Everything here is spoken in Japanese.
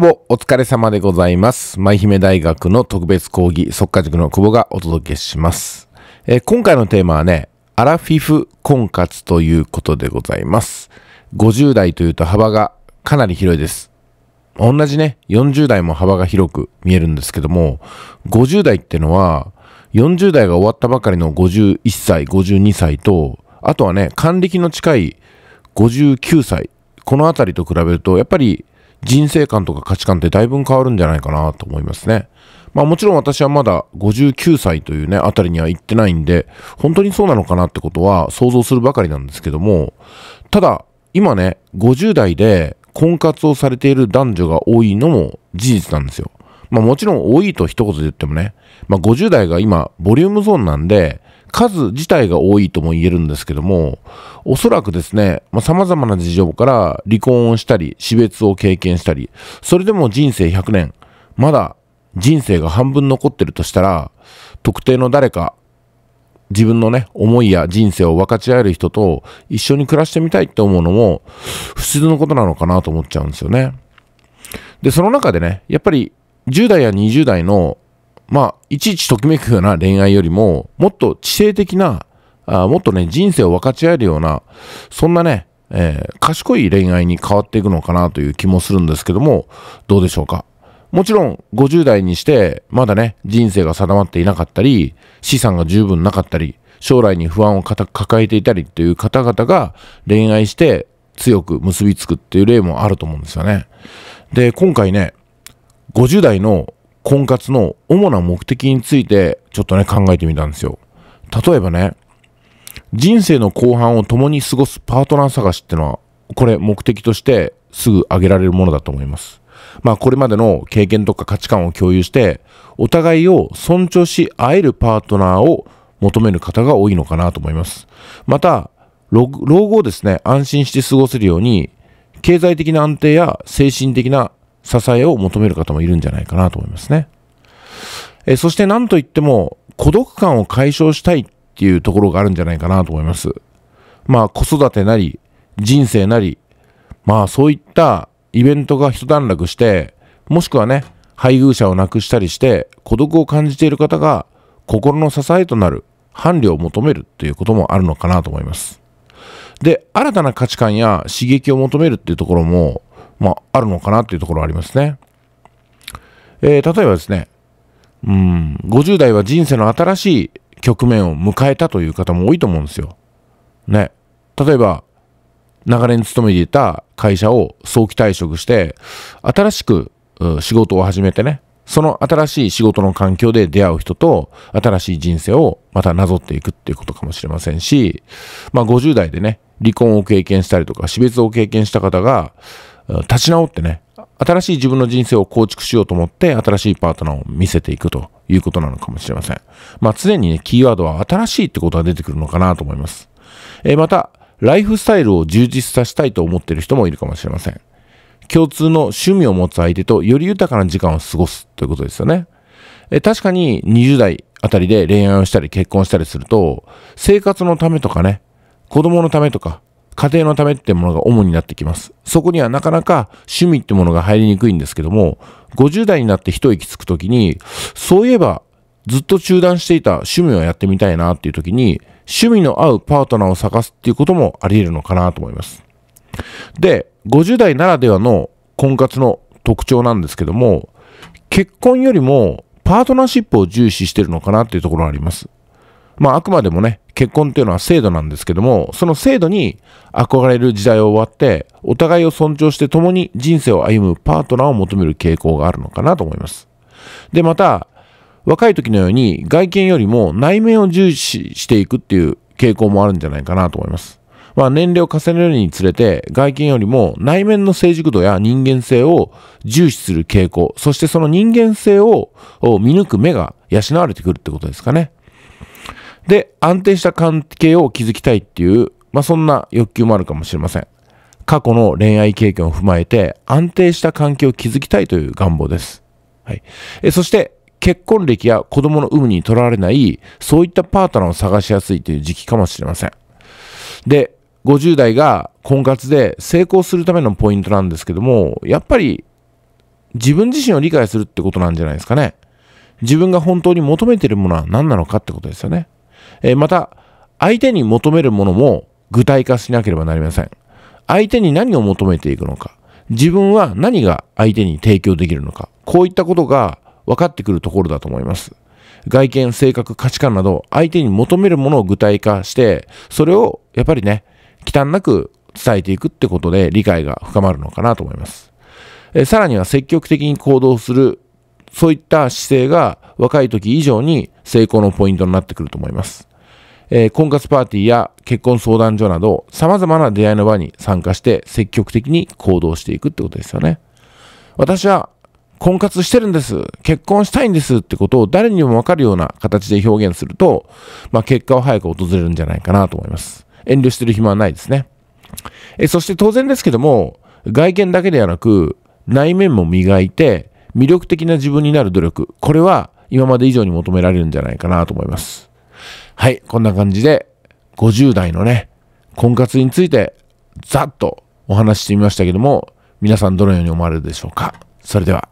久保、お疲れ様でございます。舞姫大学の特別講義、即化塾の久保がお届けします。えー、今回のテーマはね、アラフィフ婚活ということでございます。50代というと幅がかなり広いです。同じね、40代も幅が広く見えるんですけども、50代ってのは、40代が終わったばかりの51歳、52歳と、あとはね、還暦の近い59歳、このあたりと比べると、やっぱり人生観とか価値観ってだいぶ変わるんじゃないかなと思いますね。まあもちろん私はまだ59歳というね、あたりには行ってないんで、本当にそうなのかなってことは想像するばかりなんですけども、ただ、今ね、50代で婚活をされている男女が多いのも事実なんですよ。まあもちろん多いと一言で言ってもね、まあ50代が今ボリュームゾーンなんで、数自体が多いとも言えるんですけども、おそらくですね、まあ、様々な事情から離婚をしたり、死別を経験したり、それでも人生100年、まだ人生が半分残ってるとしたら、特定の誰か、自分のね、思いや人生を分かち合える人と一緒に暮らしてみたいって思うのも、不自然のことなのかなと思っちゃうんですよね。で、その中でね、やっぱり10代や20代のまあ、いちいちときめくような恋愛よりも、もっと知性的な、あもっとね、人生を分かち合えるような、そんなね、えー、賢い恋愛に変わっていくのかなという気もするんですけども、どうでしょうか。もちろん、50代にして、まだね、人生が定まっていなかったり、資産が十分なかったり、将来に不安を抱えていたりっていう方々が恋愛して強く結びつくっていう例もあると思うんですよね。で、今回ね、50代の婚活の主な目的についてちょっとね考えてみたんですよ。例えばね、人生の後半を共に過ごすパートナー探しってのは、これ目的としてすぐ挙げられるものだと思います。まあこれまでの経験とか価値観を共有して、お互いを尊重し合えるパートナーを求める方が多いのかなと思います。また、老後をですね、安心して過ごせるように、経済的な安定や精神的な支えを求める方もいるんじゃないかなと思いますね。えそして何といっても、孤独感を解消したいっていうところがあるんじゃないかなと思います。まあ、子育てなり、人生なり、まあ、そういったイベントが一段落して、もしくはね、配偶者を亡くしたりして、孤独を感じている方が、心の支えとなる、伴侶を求めるということもあるのかなと思います。で、新たな価値観や刺激を求めるっていうところも、まあ、あるのかなっていうところはありますね。えー、例えばですね、うん、50代は人生の新しい局面を迎えたという方も多いと思うんですよ。ね。例えば、長年勤めていた会社を早期退職して、新しく仕事を始めてね、その新しい仕事の環境で出会う人と、新しい人生をまたなぞっていくっていうことかもしれませんし、まあ50代でね、離婚を経験したりとか、死別を経験した方が、立ち直ってね、新しい自分の人生を構築しようと思って、新しいパートナーを見せていくということなのかもしれません。まあ、常にね、キーワードは新しいってことが出てくるのかなと思います。えー、また、ライフスタイルを充実させたいと思っている人もいるかもしれません。共通の趣味を持つ相手とより豊かな時間を過ごすということですよね。え確かに20代あたりで恋愛をしたり結婚したりすると、生活のためとかね、子供のためとか、家庭のためってものが主になってきます。そこにはなかなか趣味ってものが入りにくいんですけども、50代になって一息つくときに、そういえばずっと中断していた趣味をやってみたいなっていうときに、趣味の合うパートナーを探すっていうこともあり得るのかなと思います。で、50代ならではの婚活の特徴なんですけども、結婚よりもパートナーシップを重視してるのかなっていうところがあります。まあ、あくまでもね、結婚っていうのは制度なんですけども、その制度に憧れる時代を終わって、お互いを尊重して共に人生を歩むパートナーを求める傾向があるのかなと思います。で、また、若い時のように外見よりも内面を重視していくっていう傾向もあるんじゃないかなと思います。まあ、年齢を重ねるにつれて外見よりも内面の成熟度や人間性を重視する傾向、そしてその人間性を見抜く目が養われてくるってことですかね。で、安定した関係を築きたいっていう、まあ、そんな欲求もあるかもしれません。過去の恋愛経験を踏まえて、安定した関係を築きたいという願望です。はい。えそして、結婚歴や子供の有無にとらわれない、そういったパートナーを探しやすいという時期かもしれません。で、50代が婚活で成功するためのポイントなんですけども、やっぱり自分自身を理解するってことなんじゃないですかね。自分が本当に求めてるものは何なのかってことですよね。えー、また、相手に求めるものも具体化しなければなりません。相手に何を求めていくのか、自分は何が相手に提供できるのか、こういったことが分かってくるところだと思います。外見、性格、価値観など、相手に求めるものを具体化して、それをやっぱりね、忌憚なく伝えていくってことで理解が深まるのかなと思います。えさらには積極的に行動するそういった姿勢が若い時以上に成功のポイントになってくると思います。えー、婚活パーティーや結婚相談所など様々な出会いの場に参加して積極的に行動していくってことですよね。私は婚活してるんです。結婚したいんですってことを誰にもわかるような形で表現すると、まあ、結果を早く訪れるんじゃないかなと思います。遠慮してる暇はないですね。えそして当然ですけども、外見だけではなく、内面も磨いて、魅力的な自分になる努力、これは今まで以上に求められるんじゃないかなと思います。はい、こんな感じで、50代のね、婚活について、ざっとお話ししてみましたけども、皆さんどのように思われるでしょうか。それでは。